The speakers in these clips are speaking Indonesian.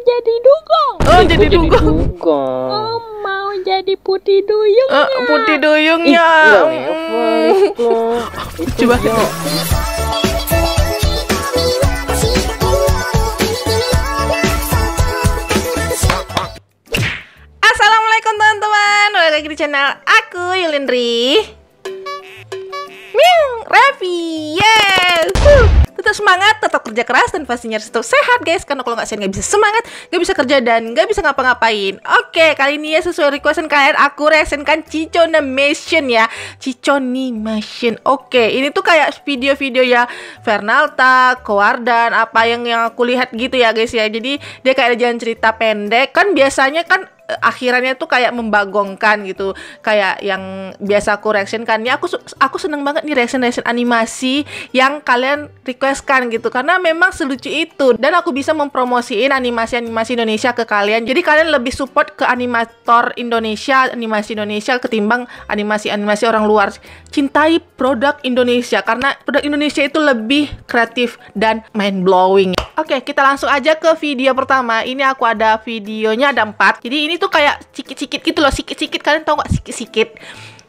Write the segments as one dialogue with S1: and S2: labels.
S1: jadi dukung. Oh, jadi, jadi dugong. dugong. Oh, mau jadi putih
S2: duyung. Uh, eh, putih duyungnya. Iya, mm. iya, iya. Coba. Assalamualaikum teman-teman. Balik lagi di channel aku Yulindri. Miung, Raffi. Yes tetap semangat, tetap kerja keras dan pastinya tetap sehat guys karena kalau nggak sehat nggak bisa semangat, nggak bisa kerja dan nggak bisa ngapa-ngapain. Oke, kali ini ya sesuai requestan kalian aku resenkan Mission ya. Mission. Oke, ini tuh kayak video-video ya Fernalta, dan apa yang yang aku lihat gitu ya guys ya. Jadi dia kayak ada jalan cerita pendek kan biasanya kan akhirannya tuh kayak membagongkan gitu kayak yang biasa aku reaction kan ya aku aku seneng banget nih reaction reaction animasi yang kalian requestkan gitu karena memang selucu itu dan aku bisa mempromosiin animasi animasi Indonesia ke kalian jadi kalian lebih support ke animator Indonesia animasi Indonesia ketimbang animasi animasi orang luar cintai produk Indonesia karena produk Indonesia itu lebih kreatif dan mind blowing oke kita langsung aja ke video pertama ini aku ada videonya ada empat jadi ini itu kayak sikit-sikit gitu loh sikit-sikit kalian tau gak sikit-sikit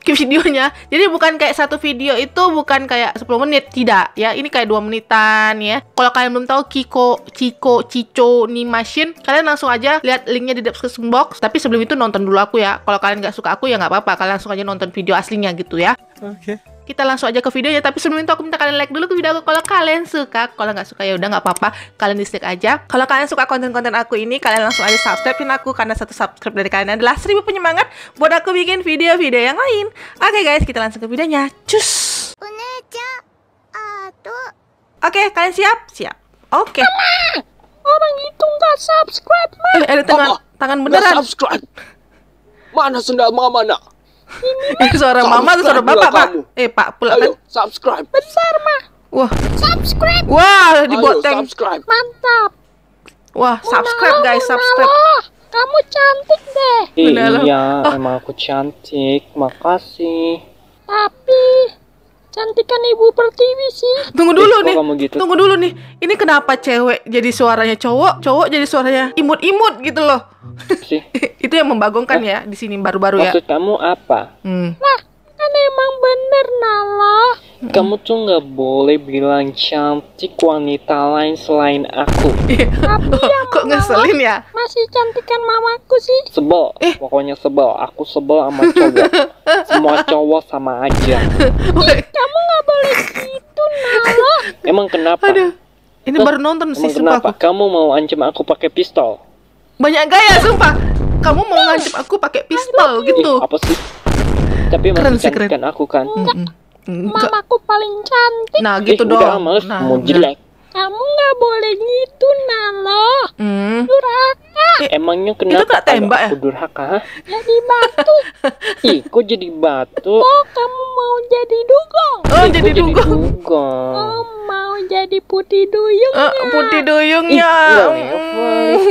S2: videonya jadi bukan kayak satu video itu bukan kayak 10 menit tidak ya ini kayak dua menitan ya kalau kalian belum tahu Kiko Ciko Cico machine kalian langsung aja lihat linknya di description box tapi sebelum itu nonton dulu aku ya kalau kalian nggak suka aku ya nggak apa-apa kalian langsung aja nonton video aslinya gitu ya oke okay kita langsung aja ke videonya tapi sebelum itu aku minta kalian like dulu ke video aku kalau kalian suka kalau nggak suka ya udah nggak apa-apa kalian dislike aja kalau kalian suka konten-konten aku ini kalian langsung aja subscribein aku karena satu subscribe dari kalian adalah seribu penyemangat buat aku bikin video-video yang lain oke okay, guys kita langsung ke videonya cus oke okay, kalian siap siap oke okay. orang itu nggak subscribe man. eh ada tangan tangan beneran subscribe mana sendal
S1: mama nak eh, suara subscribe mama atau suara bapak pak eh pak pula kan subscribe besar mah
S2: wah subscribe wah diboteng Ayo, subscribe mantap wah subscribe guys subscribe kamu cantik deh. Iya, oh. emang aku cantik. Makasih.
S1: Tapi Cantik kan Ibu Pertiwi sih. Tunggu dulu eh, nih.
S2: Gitu? Tunggu dulu nih. Ini kenapa cewek jadi suaranya cowok, cowok jadi suaranya imut-imut gitu loh. Sih. Itu yang membagongkan ya di sini baru-baru ya. Maksud
S1: kamu apa? Hmm. Nah, kan emang bener Nala.
S2: Kamu tuh
S1: nggak boleh bilang cantik wanita lain selain aku. Tapi ya, kok ngeselin ya? Masih cantikan mamaku sih. Sebel, eh. pokoknya sebel. Aku sebel sama cowok. Semua cowok sama aja. Ih, kamu nggak boleh gitu, Nala. Emang kenapa? Aduh.
S2: Ini Terus, baru nonton sih kenapa?
S1: Aku. Kamu mau ancam aku pakai pistol?
S2: Banyak gaya, sumpah. Kamu mau ancam aku pakai pistol gitu. Ih,
S1: apa sih? Tapi masih keren, cantikan keren. Kan aku kan. Mm -mm. Enggak. Mamaku paling cantik. Nah, gitu eh, dong. Udah, males, nah, mau jelek kamu nggak boleh gitu Nalo hmm. durhaka eh, emangnya kenapa itu gak tembak ya? aku durhaka jadi batu ih kok jadi batu oh kamu mau jadi dugong oh eh, jadi dugong, jadi dugong. Oh, mau jadi putih duyungnya oh, uh, putih duyungnya ih, itu, ya. Ya hmm.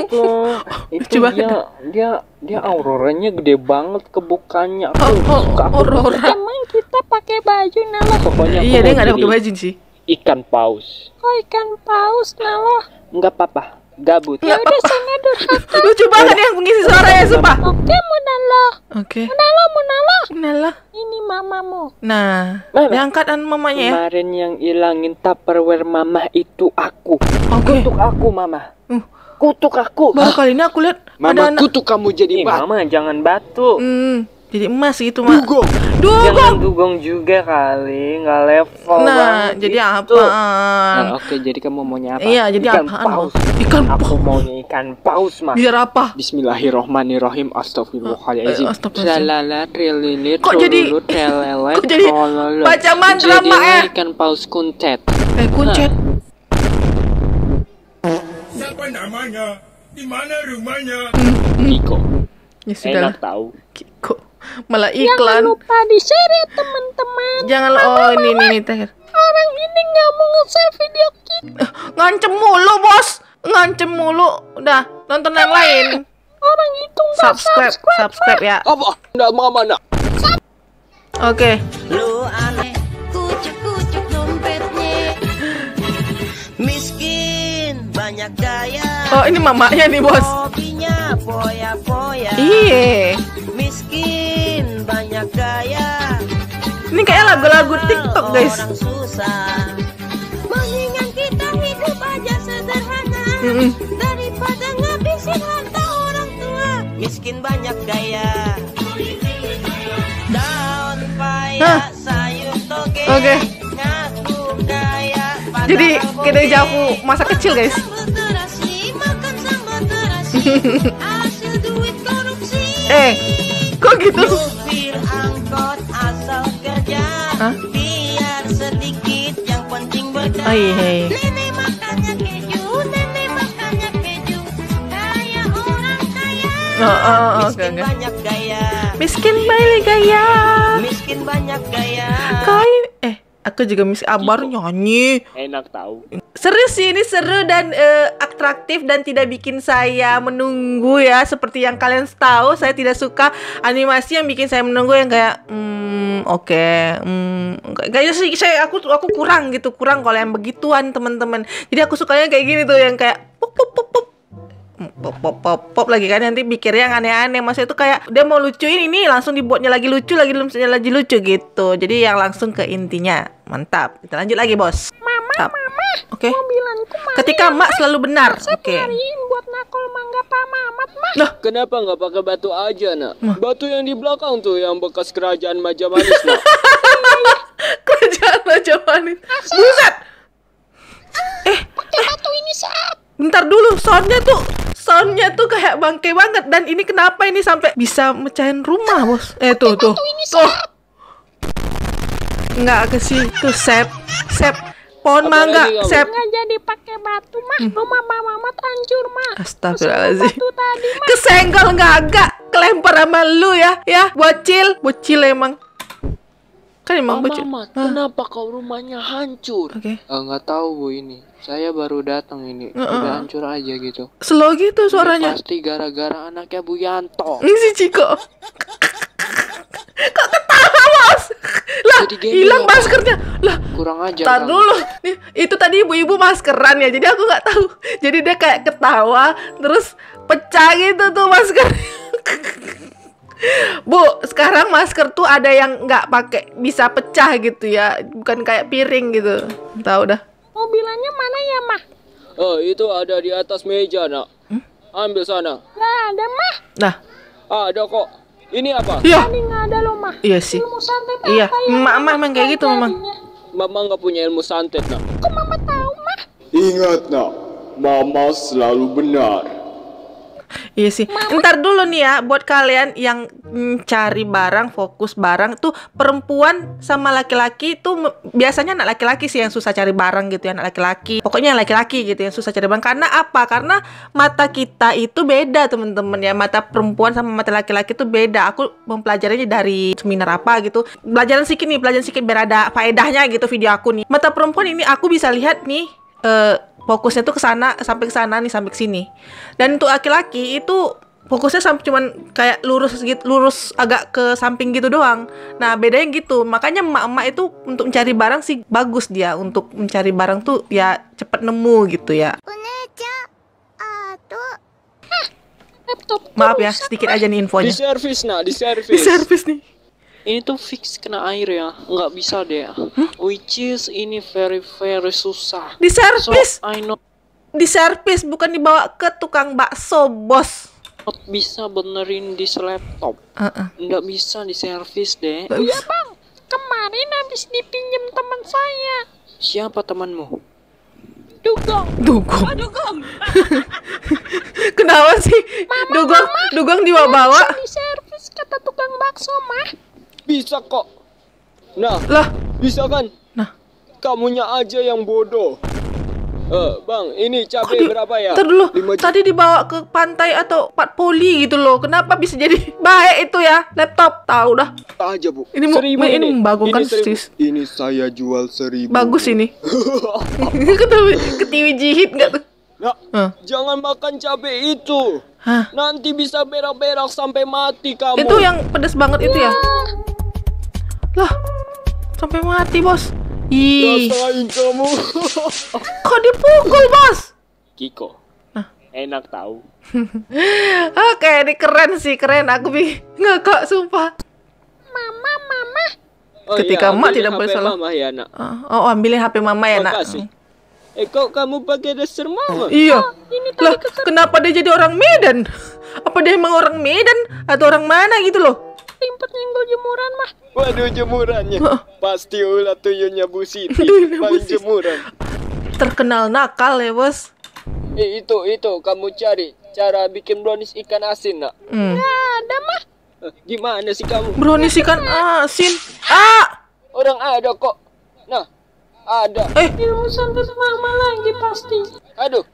S1: itu Coba dia, dia dia auroranya gede banget kebukannya aku oh, oh, suka aku aurora emang kita pakai baju Nalo pokoknya iya dia nggak ada pakai baju sih ikan paus. Oh ikan paus Nalo? Enggak apa-apa, gabut. Ya udah sana durhaka. Lucu banget yang mengisi suara ya sumpah. Oke Munalo. Oke. Munalo Munalo. Munalo. Ini mamamu.
S2: Nah, yang katan mamanya ya. Kemarin yang
S1: ilangin tupperware mama itu aku. Oke. Untuk aku mama. Uh kutuk
S2: aku. Baru kali ini
S1: aku lihat mama ada anak. kutuk kamu jadi batu. Mama jangan batu. Hmm jadi emas gitu mah dugong dugong dugong juga kali nggak level nah jadi gitu. apa nah, oke jadi kamu mau nyapa iya jadi ikan apaan paus
S2: mah. ikan paus aku mau ikan paus mah biar
S1: apa Bismillahirrohmanirrohim Astagfirullahaladzim
S2: eh,
S1: kok jadi kok jadi baca mantra mak eh ikan paus kuncet eh kuncet
S2: siapa namanya di mana rumahnya hmm, hmm. Kiko Ya sudah. Enak tahu. Kiko malah iklan. Jangan lupa di share ya teman-teman. Jangan mama, oh ini ini, ini terakhir. Orang ini nggak mau nge-share video kita. Eh, ngancem mulu bos, ngancem mulu. Udah nonton yang lain. Orang
S1: itu nggak subscribe,
S2: subscribe, ya. Apa? Nggak mau mana? Oke. Lu aneh, kucuk kucuk dompetnya.
S1: Miskin
S2: banyak Oh ini mamanya nih bos. Iya. Miskin banyak gaya ini kayak lagu-lagu TikTok guys orang susah mendingan kita hidup aja sederhana mm -mm. daripada ngabisin harta orang tua miskin banyak gaya daun paya sayur toge oke Gaya, jadi kita jauh masa kecil guys eh kok gitu dikit yang penting berkah. Oh hey. Iya, iya. Nenek makannya keju, nenek makannya keju. Kaya
S1: orang kaya. Oh, oh, oh, oh miskin
S2: okay, banyak gaya. Miskin banyak gaya. Miskin banyak gaya. Kaya eh aku juga miskin abar nyanyi.
S1: Enak tahu
S2: seru sih ini seru dan uh, atraktif dan tidak bikin saya menunggu ya seperti yang kalian tahu saya tidak suka animasi yang bikin saya menunggu yang kayak hmm oke okay, hmm kayaknya sih saya aku aku kurang gitu kurang kalau yang begituan teman-teman jadi aku sukanya kayak gini tuh yang kayak pop pop pop pop hmm, pop pop pop pop lagi kan nanti pikir yang aneh-aneh masa itu kayak dia mau lucuin ini langsung dibuatnya lagi lucu lagi lucu lagi lucu gitu jadi yang langsung ke intinya mantap kita lanjut lagi bos Mama. Oke. Okay. Mobilanku Ketika ya, Mak selalu benar. Oke. Okay. buat nakol
S1: mangga Pak Mamat, Mak. Nah, kenapa nggak pakai batu aja, Nak? Ma. Batu yang di belakang tuh yang bekas kerajaan Majapahit, Nak. Iya. kerajaan Majapahit.
S2: Buset. Ah, eh, pakai eh. batu ini saat. Bentar dulu, soundnya tuh soundnya tuh kayak bangke banget dan ini kenapa ini sampai bisa mecahin rumah bos eh tuh tuh tuh nggak ke situ sep sep pohon Apa mangga lagi, sep
S1: nggak jadi pakai batu mah hmm. rumah mama mamat hancur mah
S2: astagfirullahaladzim tadi, mah. kesenggol nggak agak kelempar sama lu ya ya bocil bocil emang kan emang Mama, bocil Mama,
S1: ah. kenapa kau rumahnya hancur okay. uh, eh, tahu bu ini saya baru datang ini uh -uh. udah hancur aja gitu slow gitu suaranya ini pasti gara-gara anaknya Bu Yanto ini si Ciko kok ketawa bos lah hilang maskernya lah kurang aja tar dulu
S2: nih itu tadi ibu-ibu maskeran ya jadi aku nggak tahu jadi dia kayak ketawa terus pecah gitu tuh masker bu sekarang masker tuh ada yang nggak pakai bisa pecah gitu ya bukan kayak piring gitu tahu dah
S1: mobilannya mana ya mah oh itu ada di atas meja nak hmm? ambil sana nggak ada mah nah ada kok ini apa? Iya. ada loh, Mah. Iya sih. Ilmu santet Iya. Ya? Mama emang kayak gitu, Mama. Mama nggak punya ilmu santet, nak. Kok Mama tahu, Mah? Ingat, nak. Mama selalu benar.
S2: Iya sih. Mama. Ntar dulu nih ya buat kalian yang mm, cari barang, fokus barang tuh perempuan sama laki-laki tuh biasanya anak laki-laki sih yang susah cari barang gitu ya, anak laki-laki. Pokoknya laki-laki gitu yang susah cari barang karena apa? Karena mata kita itu beda, temen-temen ya. Mata perempuan sama mata laki-laki tuh beda. Aku mempelajarinya dari seminar apa gitu. Pelajaran sedikit nih, pelajaran sedikit berada faedahnya gitu video aku nih. Mata perempuan ini aku bisa lihat nih uh, fokusnya tuh ke sana sampai ke sana nih sampai ke sini. Dan untuk laki-laki itu fokusnya sampai cuman kayak lurus gitu, lurus agak ke samping gitu doang. Nah, bedanya gitu. Makanya emak-emak itu untuk mencari barang sih bagus dia untuk mencari barang tuh ya cepet nemu gitu ya. Eh, hmm, Maaf ya, sedikit aja nih infonya. Di
S1: service nah, di service. Di service nih ini tuh fix kena air ya nggak bisa deh huh? which is ini very very susah
S2: di service so, I know di service bukan dibawa ke tukang bakso bos
S1: not bisa benerin di laptop
S2: uh -uh. nggak
S1: bisa di service deh iya bang kemarin habis dipinjam teman saya siapa temanmu dugong dugong oh, dugong kenapa sih mama, dugong mama, dugong dibawa bawa di servis kata tukang bakso mah bisa kok. Nah. Lah. Bisa kan? Nah. Kamunya aja yang bodoh. Uh, bang, ini cabai di, berapa ya? Ntar
S2: dulu, tadi dibawa ke pantai atau pat poli gitu loh. Kenapa bisa jadi baik itu ya? Laptop, tahu dah. Tahu Aja bu. Ini seribu ini, membagongkan ini,
S1: ini saya jual seribu. Bagus ini. ketiwi, ketiwi jihit nggak tuh? Nah, huh? jangan makan cabai itu. Hah? Nanti bisa berak-berak sampai mati kamu. Itu yang pedes banget itu ya? Iya.
S2: Lah, sampai mati, Bos. Ih. kamu. Kok dipukul, Bos?
S1: Kiko. Nah. Enak tahu.
S2: Oke, okay, ini keren sih, keren. Aku bi ngakak sumpah. Mama,
S1: mama. Oh, Ketika iya, mak tidak boleh salah. Mama ya, nak. Ah,
S2: oh, ambilin HP mama ya, Nak. Eh
S1: kok kamu pakai dasar mama? Iya. Oh,
S2: ini lah, kenapa dia jadi orang Medan? Apa dia emang orang Medan atau orang mana gitu loh?
S1: limpet nyenggol jemuran mah. Waduh jemurannya. Pasti ulat tuyunya Bu Siti. Paling jemuran.
S2: Terkenal nakal ya, Bos.
S1: Eh, itu itu kamu cari cara bikin brownies ikan asin, Nak. Hmm. Nah, ada mah. Eh, gimana sih kamu? Brownies ikan asin. Ah! Orang ada kok. Nah, ada. Eh, ilmu santet mama lagi pasti. Aduh,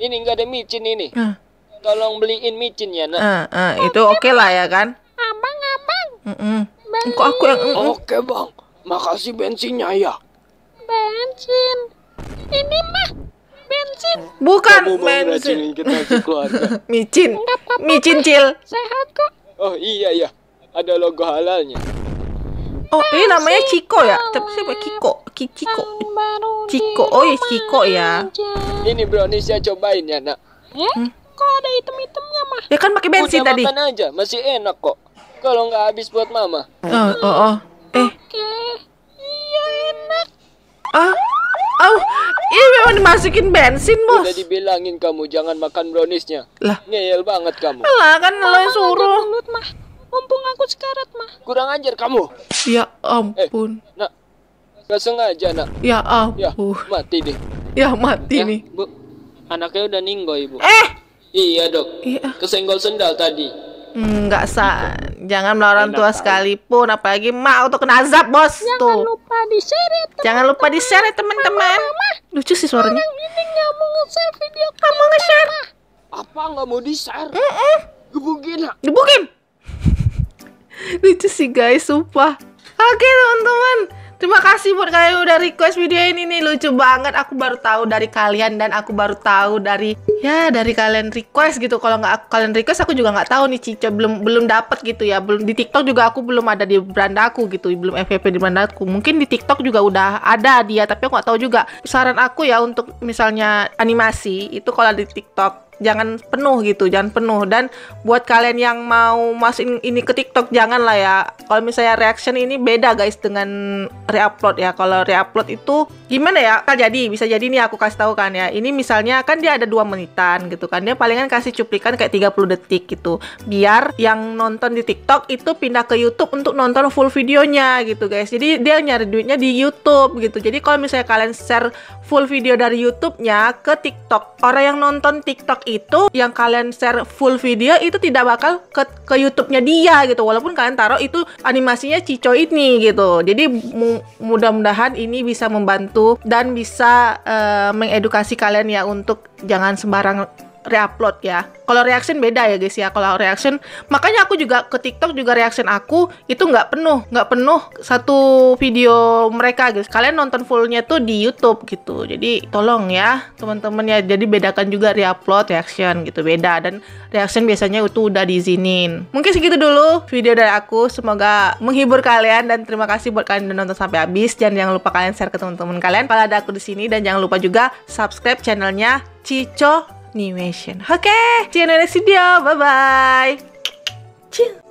S1: ini nggak ada micin ini. Uh. Tolong beliin micin ya, Nak. Uh, uh, itu oke okay
S2: lah ya kan? Abang Mm
S1: Kok aku yang... Mm -mm. Oke bang, makasih bensinnya ya. Bensin? Ini mah bensin. Bukan Kamu bensin. kita
S2: Micin. Micin cil. Sehat
S1: kok. Oh iya ya, ada logo halalnya.
S2: Oh, ini namanya Ciko ya? Tapi siapa Kiko? Kiko.
S1: Ciko. Oh, iya Ciko ya. Ini brownies saya cobain ya, Nak. Eh? Hmm? Kok ada item-itemnya mah? Ya kan pakai bensin tadi. Makan aja, masih enak kok kalau nggak habis buat mama.
S2: Oh, oh, oh. Eh.
S1: Oke. Iya enak. Ah. Oh, ini memang dimasukin bensin, Bos. Udah dibilangin kamu jangan makan browniesnya. Lah. Ngeyel banget kamu. Lah, kan lo yang suruh. Mulut, mah. Mumpung aku sekarat, mah. Kurang ajar kamu.
S2: Ya ampun.
S1: Eh, nak. Gak sengaja, nak.
S2: Ya, ya ampun. Ya, mati deh. Ya, mati ya, nih. Bu,
S1: anaknya udah ninggoy, ibu. Eh. Iya, Dok. Iya. Kesenggol sendal tadi
S2: nggak sa jangan melawan tua tahu. sekalipun apalagi mak untuk kena azab bos jangan tuh lupa di share ya, jangan lupa di share ya, teman-teman lucu sih suaranya
S1: ini mau nge-share video kamu nge-share apa nggak
S2: mau di share mm -mm. gebukin gebukin lucu sih guys sumpah oke teman-teman Terima kasih buat kalian udah request video ini nih lucu banget. Aku baru tahu dari kalian dan aku baru tahu dari ya dari kalian request gitu. Kalau nggak kalian request aku juga nggak tahu nih Cico belum belum dapat gitu ya. Belum di TikTok juga aku belum ada di beranda aku gitu. Belum FVP di beranda aku. Mungkin di TikTok juga udah ada dia tapi aku nggak tahu juga. Saran aku ya untuk misalnya animasi itu kalau di TikTok jangan penuh gitu jangan penuh dan buat kalian yang mau masukin ini ke TikTok jangan lah ya kalau misalnya reaction ini beda guys dengan reupload ya kalau reupload itu gimana ya kan jadi bisa jadi nih aku kasih tahu kan ya ini misalnya kan dia ada dua menitan gitu kan dia palingan kasih cuplikan kayak 30 detik gitu biar yang nonton di TikTok itu pindah ke YouTube untuk nonton full videonya gitu guys jadi dia nyari duitnya di YouTube gitu jadi kalau misalnya kalian share full video dari YouTube-nya ke TikTok orang yang nonton TikTok itu yang kalian share full video itu tidak bakal ke ke YouTube-nya dia gitu walaupun kalian taruh itu animasinya Cico ini gitu jadi mu mudah-mudahan ini bisa membantu dan bisa uh, mengedukasi kalian ya untuk jangan sembarang reupload ya. Kalau reaction beda ya guys ya. Kalau reaction makanya aku juga ke TikTok juga reaction aku itu nggak penuh, nggak penuh satu video mereka guys. Kalian nonton fullnya tuh di YouTube gitu. Jadi tolong ya teman-teman ya. Jadi bedakan juga reupload reaction gitu beda dan reaction biasanya itu udah diizinin. Mungkin segitu dulu video dari aku. Semoga menghibur kalian dan terima kasih buat kalian udah nonton sampai habis dan jangan lupa kalian share ke teman-teman kalian. Kalau ada aku di sini dan jangan lupa juga subscribe channelnya Cico Animation. Oke, okay, see you in the next video. Bye-bye. Ciao.